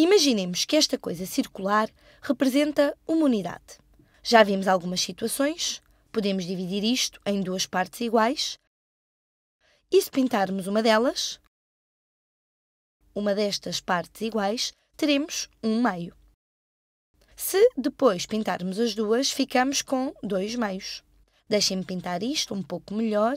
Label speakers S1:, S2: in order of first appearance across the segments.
S1: Imaginemos que esta coisa circular representa uma unidade. Já vimos algumas situações, podemos dividir isto em duas partes iguais. E se pintarmos uma delas, uma destas partes iguais, teremos um meio. Se depois pintarmos as duas, ficamos com dois meios. Deixem-me pintar isto um pouco melhor.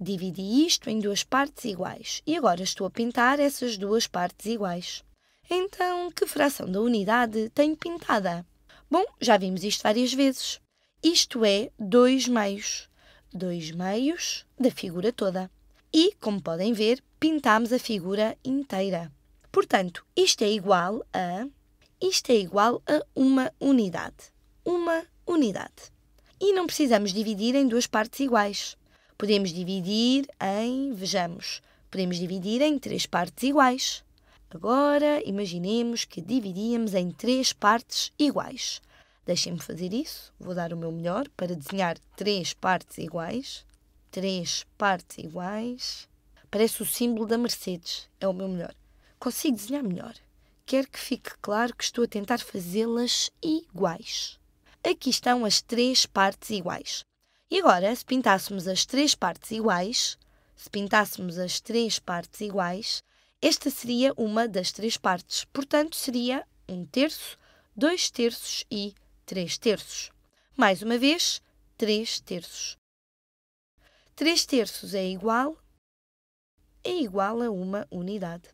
S1: Dividi isto em duas partes iguais e agora estou a pintar essas duas partes iguais. Então, que fração da unidade tem pintada? Bom, já vimos isto várias vezes. Isto é 2 meios. 2 meios da figura toda. E, como podem ver, pintámos a figura inteira. Portanto, isto é igual a. Isto é igual a uma unidade. Uma unidade. E não precisamos dividir em duas partes iguais. Podemos dividir em. Vejamos. Podemos dividir em três partes iguais. Agora imaginemos que dividíamos em três partes iguais. Deixem-me fazer isso, vou dar o meu melhor para desenhar três partes iguais. Três partes iguais. Parece o símbolo da Mercedes, é o meu melhor. Consigo desenhar melhor. Quero que fique claro que estou a tentar fazê-las iguais. Aqui estão as três partes iguais. E agora, se pintássemos as três partes iguais, se pintássemos as três partes iguais, esta seria uma das três partes, portanto, seria um terço, dois terços e três terços. Mais uma vez, três terços. Três terços é igual é igual a uma unidade.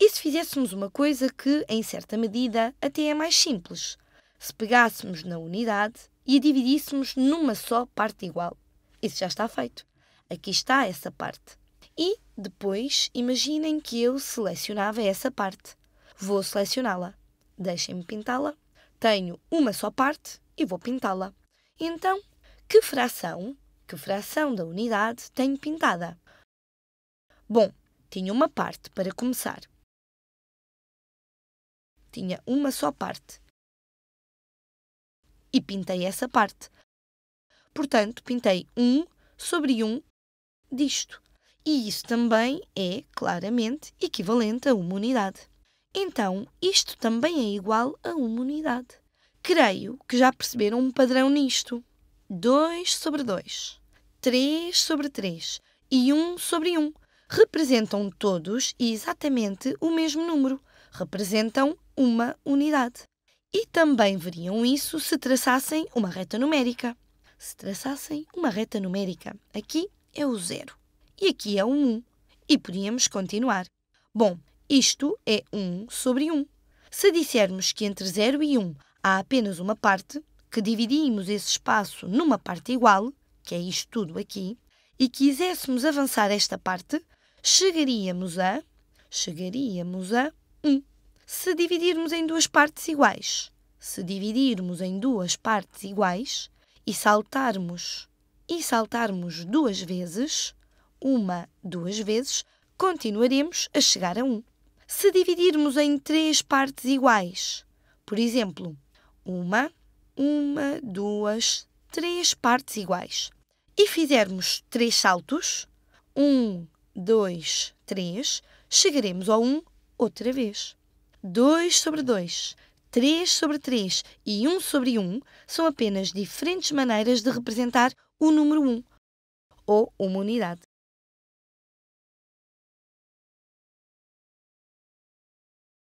S1: E se fizéssemos uma coisa que, em certa medida, até é mais simples? Se pegássemos na unidade e a dividíssemos numa só parte igual. Isso já está feito. Aqui está essa parte. E depois, imaginem que eu selecionava essa parte. Vou selecioná-la. Deixem-me pintá-la. Tenho uma só parte e vou pintá-la. Então, que fração, que fração da unidade tenho pintada? Bom, tinha uma parte para começar. Tinha uma só parte. E pintei essa parte. Portanto, pintei 1 sobre 1 disto. E isso também é, claramente, equivalente a uma unidade. Então, isto também é igual a uma unidade. Creio que já perceberam um padrão nisto. 2 sobre 2, 3 sobre 3 e 1 sobre 1 representam todos exatamente o mesmo número. Representam uma unidade. E também veriam isso se traçassem uma reta numérica. Se traçassem uma reta numérica, aqui é o zero e aqui é um 1. E podíamos continuar. Bom, isto é 1 sobre 1. Se dissermos que entre 0 e 1 há apenas uma parte, que dividimos esse espaço numa parte igual, que é isto tudo aqui, e quiséssemos avançar esta parte, chegaríamos a chegaríamos a 1. Se dividirmos em duas partes iguais, se dividirmos em duas partes iguais e saltarmos e saltarmos duas vezes, uma, duas vezes, continuaremos a chegar a 1. Se dividirmos em três partes iguais, por exemplo, uma, uma, duas, três partes iguais, e fizermos três saltos, um, dois, três, chegaremos ao 1 outra vez. 2 sobre 2, 3 sobre 3 e 1 sobre 1 são apenas diferentes maneiras de representar o número 1 ou uma unidade.